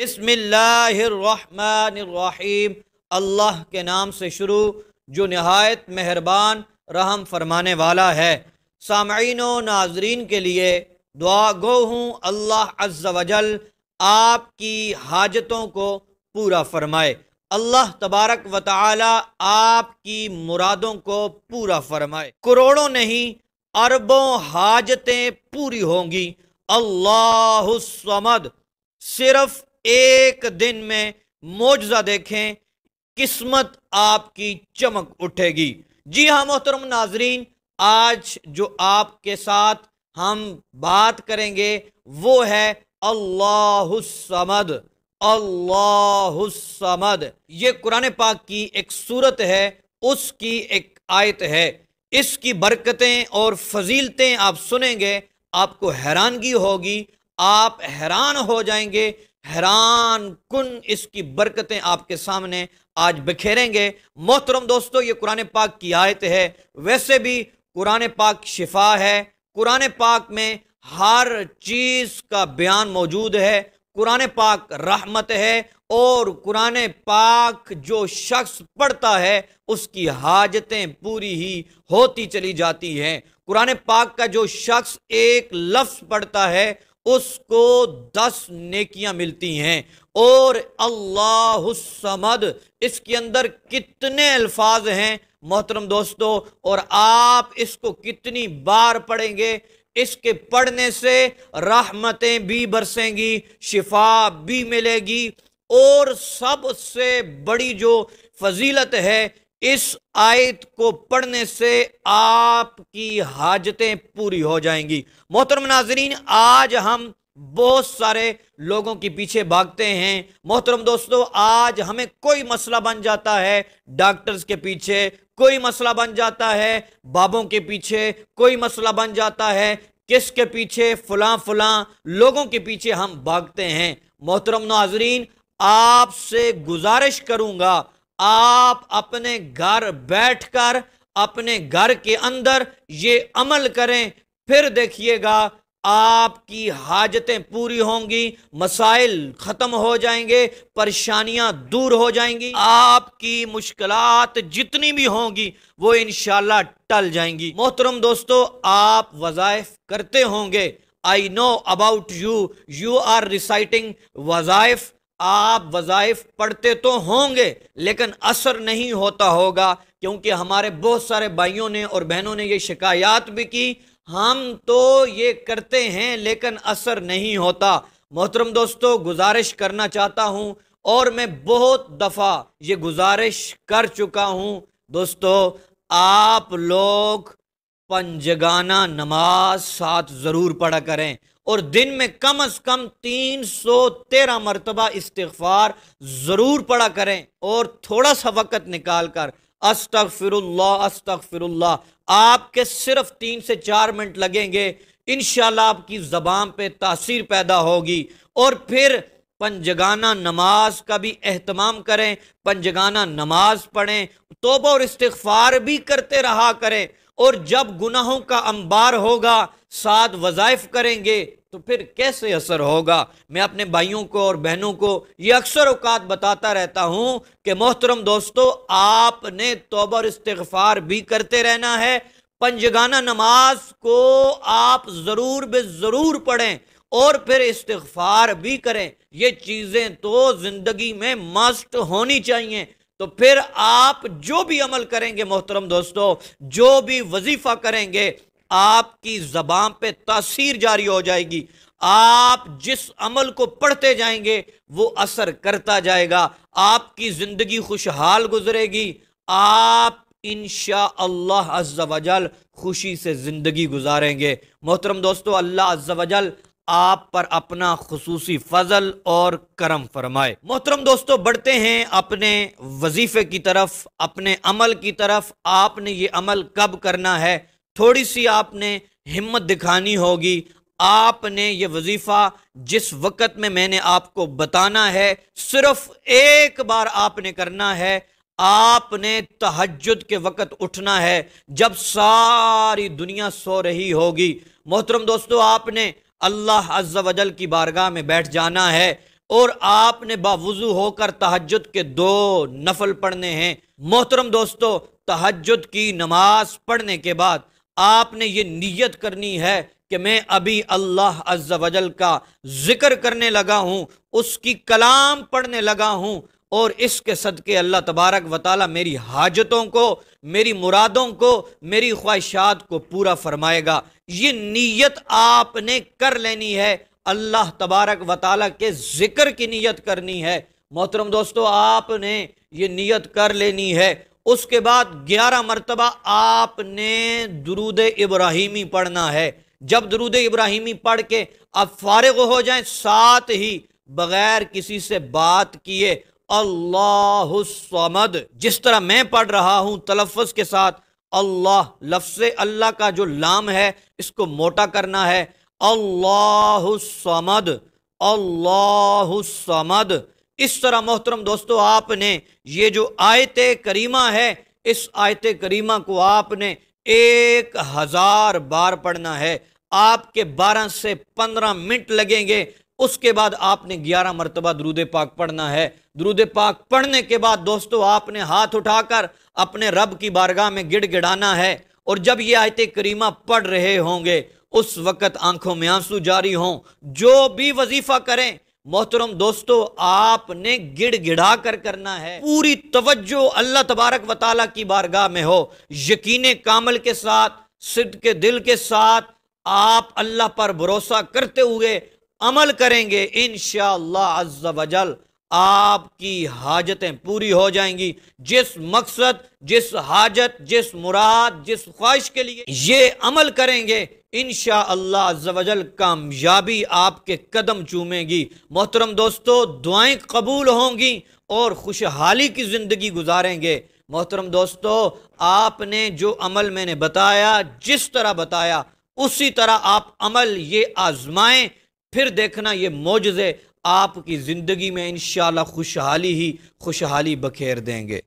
बिसमीम अल्लाह के नाम से शुरू जो नहायत मेहरबान रहम फरमाने वाला है सामीन व नाजरीन के लिए दुआ गो हूँ अल्लाह अज्जल आपकी हाजतों को पूरा फरमाए अल्लाह तबारक व आपकी मुरादों को पूरा फरमाए करोड़ों नहीं अरबों हाजतें पूरी होंगी अल्लाह समद सिर्फ एक दिन में मोजा देखें किस्मत आपकी चमक उठेगी जी हाँ मोहतरम नाजरीन आज जो आपके साथ हम बात करेंगे वो है अल्लाहमद अल्लाहमद ये कुरान पाक की एक सूरत है उसकी एक आयत है इसकी बरकतें और फजीलतें आप सुनेंगे आपको हैरानगी होगी आप हैरान हो जाएंगे हैरान कन इसकी बरकतें आपके सामने आज बिखेरेंगे मोहतरम दोस्तों ये कुरान पाक की आयत है वैसे भी कुरान पाक शिफा है कुरान पाक में हर चीज़ का बयान मौजूद है कुरान पाक रहमत है और कुरान पाक जो शख्स पढ़ता है उसकी हाजतें पूरी ही होती चली जाती हैं कुरान पाक का जो शख्स एक लफ्ज़ पढ़ता है उसको दस नेकियां मिलती हैं और अल्लाह समद इसके अंदर कितने अल्फाज हैं मोहतरम दोस्तों और आप इसको कितनी बार पढ़ेंगे इसके पढ़ने से रहमतें भी बरसेंगी शिफा भी मिलेगी और सबसे बड़ी जो फजीलत है इस आयत को पढ़ने से आपकी हाजतें पूरी हो जाएंगी मोहतरम नाजरीन आज हम बहुत सारे लोगों के पीछे भागते हैं मोहतरम दोस्तों आज हमें कोई मसला बन जाता है डॉक्टर्स के पीछे कोई मसला बन जाता है बाबों के पीछे कोई मसला बन जाता है किसके पीछे फुला फुला लोगों के पीछे हम भागते हैं मोहतरम नाजरीन आपसे गुजारिश करूंगा आप अपने घर बैठकर अपने घर के अंदर ये अमल करें फिर देखिएगा आपकी हाजतें पूरी होंगी मसाइल ख़त्म हो जाएंगे परेशानियां दूर हो जाएंगी आपकी मुश्किलात जितनी भी होंगी वो इन टल जाएंगी मोहतरम दोस्तों आप वज़ाइफ करते होंगे I know about you you are reciting वज़ाइफ आप वज़ाइफ पढ़ते तो होंगे लेकिन असर नहीं होता होगा क्योंकि हमारे बहुत सारे भाइयों ने और बहनों ने ये शिकायत भी की हम तो ये करते हैं लेकिन असर नहीं होता मोहतरम दोस्तों गुजारिश करना चाहता हूँ और मैं बहुत दफ़ा ये गुजारिश कर चुका हूँ दोस्तों आप लोग पंजगाना नमाज साथ ज़रूर पढ़ा करें और दिन में कम अज कम तीन सौ तेरह मरतबा इस्तफार ज़रूर पड़ा करें और थोड़ा सा वक़्त निकाल कर अस्तक फिर अस्तक फिर आपके सिर्फ तीन से चार मिनट लगेंगे इन आपकी ज़बान पर तासीर पैदा होगी और फिर पंजगाना नमाज का भी अहतमाम करें पंजगाना नमाज पढ़ें तोबा और इस्तफ़ार भी करते रहा करें और जब गुनाहों का अंबार होगा साथ वजायफ करेंगे तो फिर कैसे असर होगा मैं अपने भाइयों को और बहनों को ये अक्सर अवकात बताता रहता हूँ कि मोहतरम दोस्तों आपने तोबर इस्तफार भी करते रहना है पंजगाना नमाज को आप ज़रूर बे ज़रूर पढ़ें और फिर इस्तफार भी करें ये चीज़ें तो ज़िंदगी में मस्ट होनी चाहिए तो फिर आप जो भी अमल करेंगे मोहतरम दोस्तों जो भी वजीफा करेंगे आपकी जबान पे तासीर जारी हो जाएगी आप जिस अमल को पढ़ते जाएंगे वो असर करता जाएगा आपकी ज़िंदगी खुशहाल गुजरेगी आप इन अल्लाह वजल खुशी से ज़िंदगी गुजारेंगे मोहतरम दोस्तों अल्लाह वजल आप पर अपना खसूसी फजल और करम फरमाए मोहतरम दोस्तों बढ़ते हैं अपने वजीफे की तरफ अपने अमल की तरफ आपने ये अमल कब करना है थोड़ी सी आपने हिम्मत दिखानी होगी आपने ये वजीफ़ा जिस वक़्त में मैंने आपको बताना है सिर्फ एक बार आपने करना है आपने तहजद के वक़्त उठना है जब सारी दुनिया सो रही होगी मोहतरम दोस्तों आपने अल्लाह अज्जा वजल की बारगाह में बैठ जाना है और आपने बावजू होकर तहजद के दो नफल पढ़ने हैं मोहतरम दोस्तों तहजद की नमाज पढ़ने के बाद आपने ये नीयत करनी है कि मैं अभी अल्लाह अज्जा वजल का जिक्र करने लगा हूँ उसकी कलाम पढ़ने लगा हूँ और इसके सदक़े अल्लाह तबारक व मेरी हाजतों को मेरी मुरादों को मेरी ख्वाहिशात को पूरा फरमाएगा ये नीयत आपने कर लेनी है अल्लाह तबारक व के ज़िक्र की नीयत करनी है मोहतरम दोस्तों आपने ये नीयत कर लेनी है उसके बाद ग्यारह मरतबा आपने दरूद इब्राहिमी पढ़ना है जब दरूद इब्राहिमी पढ़ के आप फारग हो जाएं साथ ही बग़ैर किसी से बात किए अल्लाहमद जिस तरह मैं पढ़ रहा हूँ तलफ़ के साथ अल्लाह लफ्स अल्लाह का जो लाम है इसको मोटा करना है अल्लाह अल्लाहमद इस तरह मोहतरम दोस्तों आपने ये जो आयत करीमा है इस आयत करीमा को आपने एक हज़ार बार पढ़ना है आपके बारह से पंद्रह मिनट लगेंगे उसके बाद आपने ग्यारह मरतबा दरूद पाक पढ़ना है दरूद पाक पढ़ने के बाद दोस्तों आपने हाथ उठाकर अपने रब की बारगाह में गिड़ गिड़ाना है और जब ये आयत करीमा पढ़ रहे होंगे उस वक़्त आंखों में आंसू जारी हों जो भी वजीफ़ा करें मोहतरम दोस्तों आपने गिड़ गिड़ा कर करना है पूरी तवज्जो अल्लाह तबारक वाली की बारगाह में हो यकीन कामल के साथ सिद्ध के दिल के साथ आप अल्लाह पर भरोसा करते हुए अमल करेंगे इन शजल आपकी हाजतें पूरी हो जाएंगी जिस मकसद जिस हाजत जिस मुराद जिस ख्वाहिश के लिए ये अमल करेंगे इन शजल कामयाबी आपके कदम चूमेगी मोहतरम दोस्तों दुआएं कबूल होंगी और खुशहाली की ज़िंदगी गुजारेंगे मोहतरम दोस्तों आपने जो अमल मैंने बताया जिस तरह बताया उसी तरह आप अमल ये आजमाएं फिर देखना ये मोजे आपकी ज़िंदगी में इन खुशहाली ही खुशहाली बखेर देंगे